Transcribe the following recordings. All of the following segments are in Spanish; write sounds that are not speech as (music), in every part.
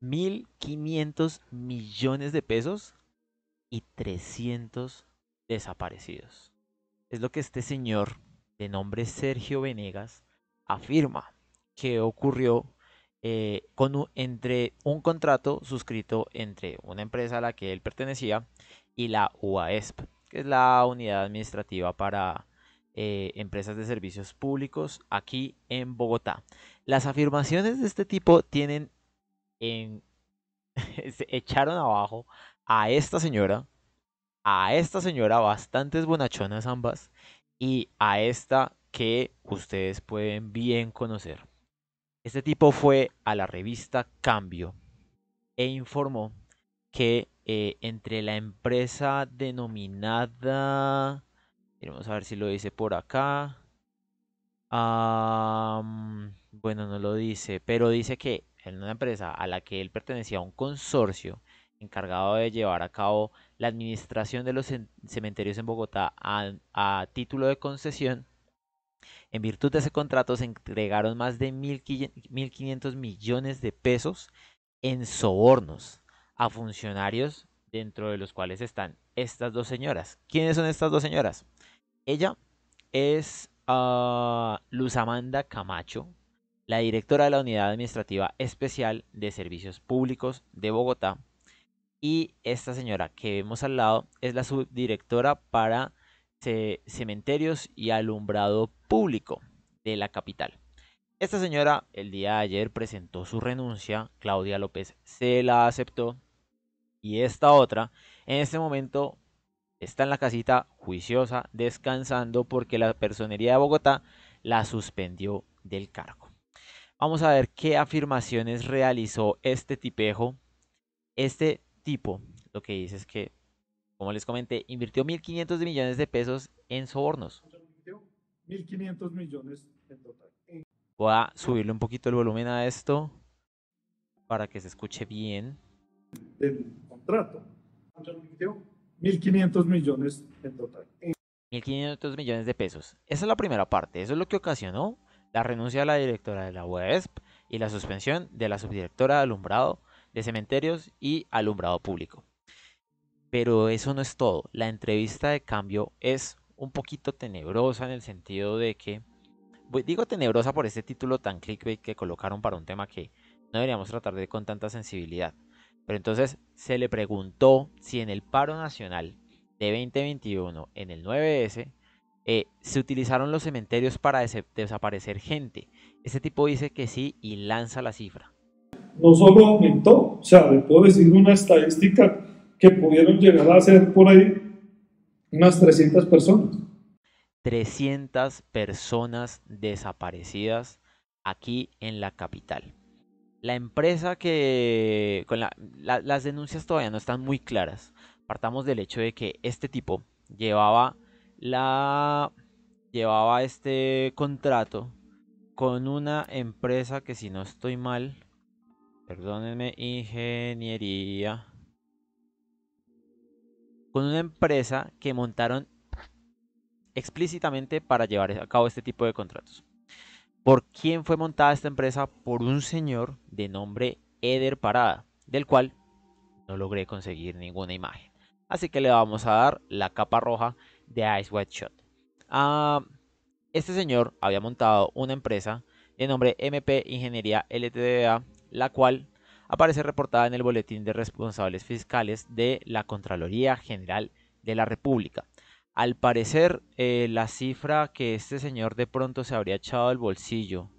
1.500 millones de pesos y 300 desaparecidos. Es lo que este señor, de nombre Sergio Venegas, afirma que ocurrió eh, con entre un contrato suscrito entre una empresa a la que él pertenecía y la UASP, que es la unidad administrativa para eh, empresas de servicios públicos aquí en Bogotá. Las afirmaciones de este tipo tienen (laughs) se echaron abajo a esta señora, a esta señora, bastantes bonachonas ambas, y a esta que ustedes pueden bien conocer. Este tipo fue a la revista Cambio e informó que eh, entre la empresa denominada, vamos a ver si lo dice por acá, bueno, no lo dice, pero dice que en una empresa a la que él pertenecía a un consorcio encargado de llevar a cabo la administración de los cementerios en Bogotá a, título de concesión, en virtud de ese contrato se entregaron más de 1.500 millones de pesos en sobornos a funcionarios dentro de los cuales están estas dos señoras. ¿Quiénes son estas dos señoras? Ella es ah, Luz Amanda Camacho, la directora de la Unidad Administrativa Especial de Servicios Públicos de Bogotá. Y esta señora que vemos al lado es la subdirectora para cementerios y alumbrado público de la capital. Esta señora el día de ayer presentó su renuncia, Claudia López se la aceptó y esta otra en este momento está en la casita juiciosa descansando porque la personería de Bogotá la suspendió del cargo. Vamos a ver qué afirmaciones realizó este tipejo. Este tipo lo que dice es que, como les comenté, invirtió 1.500 millones de pesos en sobornos. 1.500 millones en total. Voy a subirle un poquito el volumen a esto para que se escuche bien. contrato. 1.500 millones en total. 1.500 millones de pesos. Esa es la primera parte. Eso es lo que ocasionó la renuncia de la directora de la UESP y la suspensión de la subdirectora de alumbrado de cementerios y alumbrado público. Pero eso no es todo. La entrevista de cambio es un poquito tenebrosa en el sentido de que, pues, digo tenebrosa por este título tan clickbait que colocaron para un tema que no deberíamos tratar de con tanta sensibilidad. Pero entonces se le preguntó si en el paro nacional de 2021, en el 9S, eh, se utilizaron los cementerios para desaparecer gente. Este tipo dice que sí y lanza la cifra. No solo aumentó, o sea, le puedo decir una estadística que pudieron llegar a ser por ahí unas 300 personas. 300 personas desaparecidas aquí en la capital. La empresa que... Con las denuncias todavía no están muy claras. Partamos del hecho de que este tipo llevaba la llevaba este contrato con una empresa que si no estoy mal, perdónenme, ingeniería, con una empresa que montaron explícitamente para llevar a cabo este tipo de contratos. ¿Por quién fue montada esta empresa? Por un señor de nombre Eder Parada, del cual no logré conseguir ninguna imagen. Así que le vamos a dar la capa roja de Ice White Shot. Ah, este señor había montado una empresa de nombre MP Ingeniería LTDA, la cual aparece reportada en el Boletín de Responsables Fiscales de la Contraloría General de la República. Al parecer, eh, la cifra que este señor de pronto se habría echado al bolsillo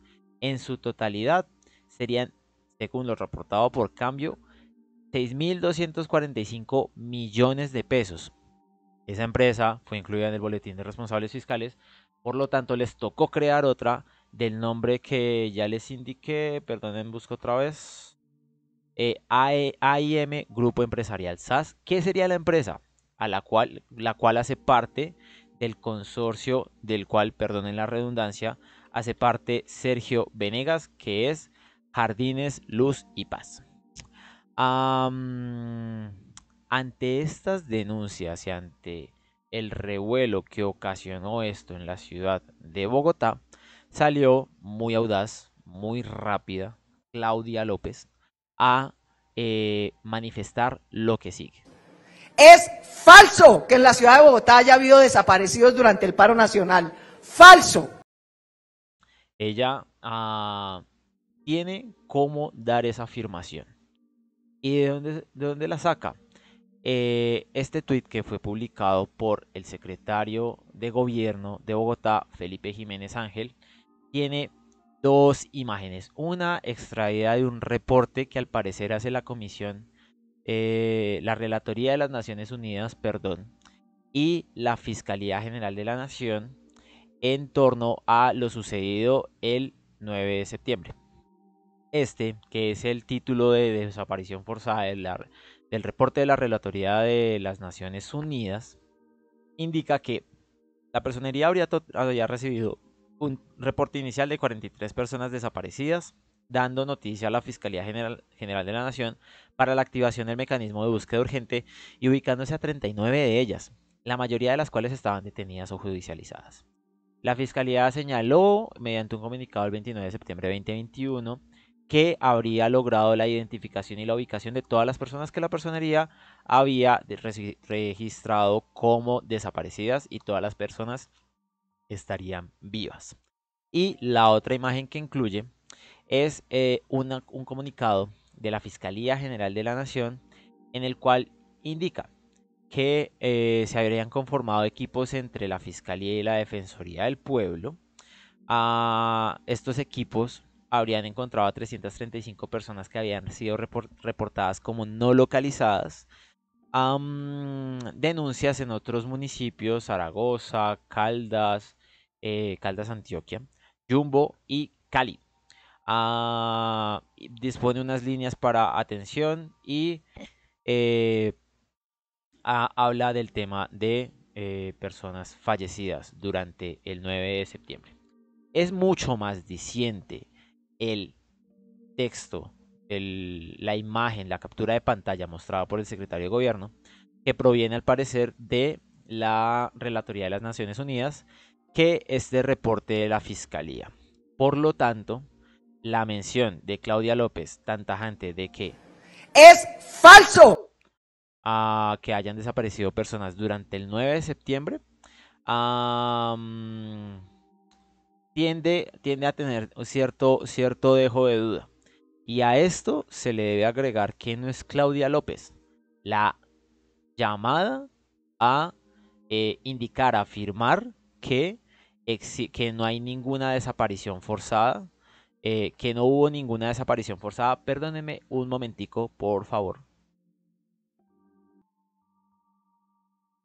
en su totalidad serían, según lo reportado por cambio, 6.245 millones de pesos. Esa empresa fue incluida en el boletín de responsables fiscales, por lo tanto les tocó crear otra del nombre que ya les indiqué, perdonen, busco otra vez, eh, AIM e Grupo Empresarial SAS. ¿Qué sería la empresa? A la cual, la cual hace parte del consorcio del cual, perdonen la redundancia, hace parte Sergio Venegas, que es Jardines, Luz y Paz. Ante estas denuncias y ante el revuelo que ocasionó esto en la ciudad de Bogotá, salió muy audaz, muy rápida, Claudia López a eh, manifestar lo que sigue. Es falso que en la ciudad de Bogotá haya habido desaparecidos durante el paro nacional. Falso. Ella ah, tiene cómo dar esa afirmación. ¿Y de dónde la saca? Eh, este tuit que fue publicado por el secretario de gobierno de Bogotá, Felipe Jiménez Ángel, tiene dos imágenes. Una extraída de un reporte que al parecer hace la comisión, eh, la Relatoría de las Naciones Unidas, perdón, y la Fiscalía General de la Nación en torno a lo sucedido el 9 de septiembre. Este, que es el título de desaparición forzada de la del reporte de la Relatoría de las Naciones Unidas indica que la personería habría, recibido un reporte inicial de 43 personas desaparecidas, dando noticia a la Fiscalía General, General, de la Nación para la activación del mecanismo de búsqueda urgente y ubicándose a 39 de ellas, la mayoría de las cuales estaban detenidas o judicializadas. La Fiscalía señaló, mediante un comunicado el 29 de septiembre de 2021, que habría logrado la identificación y la ubicación de todas las personas que la personería había registrado como desaparecidas y todas las personas estarían vivas. Y la otra imagen que incluye es eh, un comunicado de la Fiscalía General de la Nación en el cual indica que eh, se habrían conformado equipos entre la Fiscalía y la Defensoría del Pueblo. a ah, estos equipos habrían encontrado a 335 personas que habían sido reportadas como no localizadas. denuncias en otros municipios, Zaragoza, Caldas, eh, Caldas Antioquia, Jumbo y Cali. Ah, dispone unas líneas para atención y eh, habla del tema de eh, personas fallecidas durante el 9 de septiembre. Es mucho más diciente el texto, la imagen, la captura de pantalla mostrada por el secretario de gobierno, que proviene al parecer de la Relatoría de las Naciones Unidas, que es de reporte de la Fiscalía. Por lo tanto, la mención de Claudia López tan tajante de que es falso a que hayan desaparecido personas durante el 9 de septiembre tiende, a tener cierto, cierto dejo de duda. Y a esto se le debe agregar que no es Claudia López la llamada a eh, indicar, a afirmar que, que no hay ninguna desaparición forzada, eh, que no hubo ninguna desaparición forzada. Perdóneme un momentico, por favor.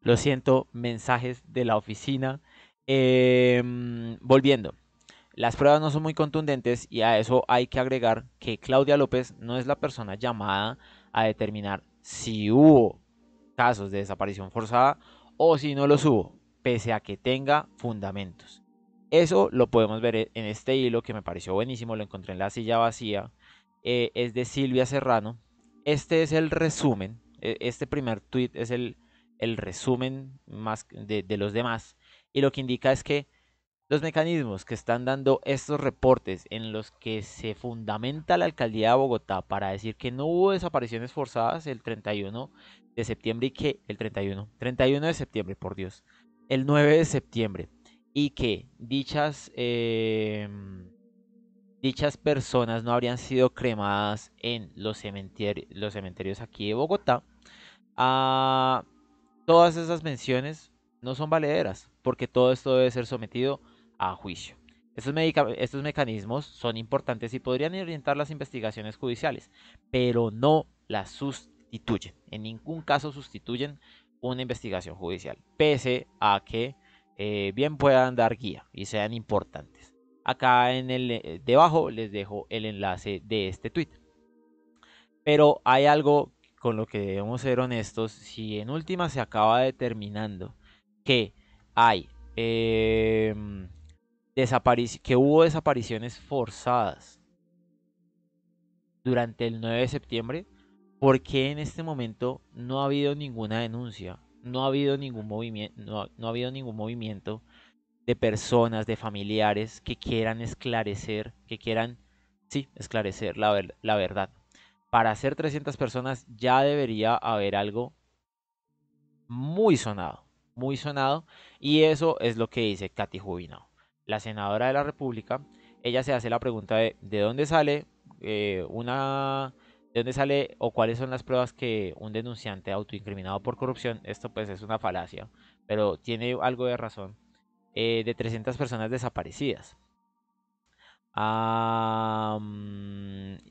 Lo siento, mensajes de la oficina. Em, volviendo. Las pruebas no son muy contundentes y a eso hay que agregar que Claudia López no es la persona llamada a determinar si hubo casos de desaparición forzada o si no los hubo, pese a que tenga fundamentos. Eso lo podemos ver en este hilo que me pareció buenísimo, lo encontré en la silla vacía, eh, es de Silvia Serrano. Este es el resumen, e, este primer tweet es el, resumen más de los demás y lo que indica es que los mecanismos que están dando estos reportes en los que se fundamenta la alcaldía de Bogotá para decir que no hubo desapariciones forzadas el 31 de septiembre y que el 31, 31 de septiembre, por Dios, el 9 de septiembre y que dichas eh, dichas personas no habrían sido cremadas en los, cementerios, aquí de Bogotá. Ah, todas esas menciones no son valederas, porque todo esto debe ser sometido a juicio. Estos, estos mecanismos son importantes y podrían orientar las investigaciones judiciales, pero no las sustituyen. En ningún caso sustituyen una investigación judicial, pese a que eh, bien puedan dar guía y sean importantes. Acá en el eh, debajo les dejo el enlace de este tweet. Pero hay algo con lo que debemos ser honestos, si en última se acaba determinando que hay em, que hubo desapariciones forzadas durante el 9 de septiembre, Porque en este momento no ha habido ninguna denuncia? No ha habido ningún movimiento, no, ha habido ningún movimiento de personas, de familiares que quieran esclarecer, que quieran, sí, esclarecer la, la verdad. Para ser 300 personas ya debería haber algo muy sonado muy sonado y eso es lo que dice Katy Jubinao, la senadora de la República. Ella se hace la pregunta de, ¿de dónde sale eh, una... ¿De dónde sale o cuáles son las pruebas que un denunciante autoincriminado por corrupción, esto pues es una falacia, pero tiene algo de razón, eh, de 300 personas desaparecidas?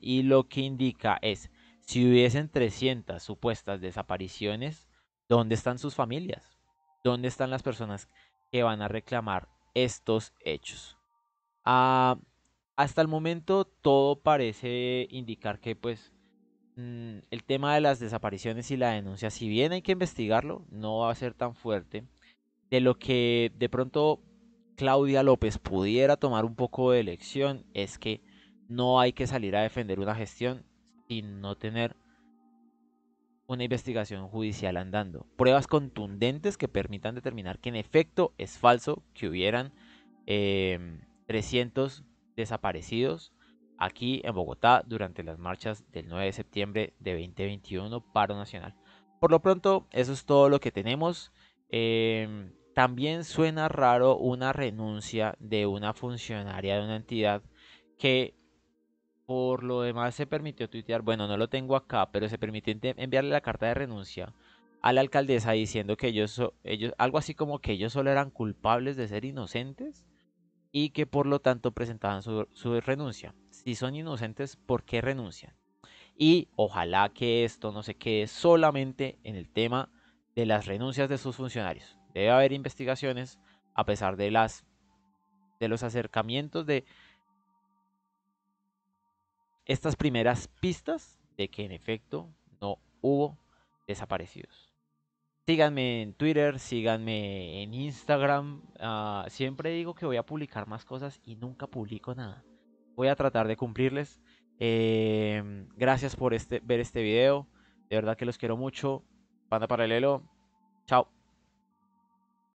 y lo que indica es, si hubiesen 300 supuestas desapariciones, ¿dónde están sus familias? ¿Dónde están las personas que van a reclamar estos hechos? Ah, hasta el momento todo parece indicar que pues mm, el tema de las desapariciones y la denuncia, si bien hay que investigarlo, no va a ser tan fuerte. De lo que de pronto Claudia López pudiera tomar un poco de lección es que no hay que salir a defender una gestión sin no tener una investigación judicial andando. Pruebas contundentes que permitan determinar que en efecto es falso que hubieran 300 em, desaparecidos aquí en Bogotá durante las marchas del 9 de septiembre de 2021 paro nacional. Por lo pronto, eso es todo lo que tenemos. Em, también suena raro una renuncia de una funcionaria de una entidad que por lo demás se permitió tuitear, bueno, no lo tengo acá, pero se permitió enviarle la carta de renuncia a la alcaldesa diciendo que ellos, algo así como que ellos solo eran culpables de ser inocentes y que por lo tanto presentaban su, su renuncia. Si son inocentes, ¿por qué renuncian? Y ojalá que esto no se quede solamente en el tema de las renuncias de sus funcionarios. Debe haber investigaciones a pesar de, las, de los acercamientos de, estas primeras pistas de que en efecto no hubo desaparecidos. Síganme en Twitter, síganme en Instagram. Ah, siempre digo que voy a publicar más cosas y nunca publico nada. Voy a tratar de cumplirles. Eh, gracias por este, ver este video. De verdad que los quiero mucho. Panda Paralelo. Chao.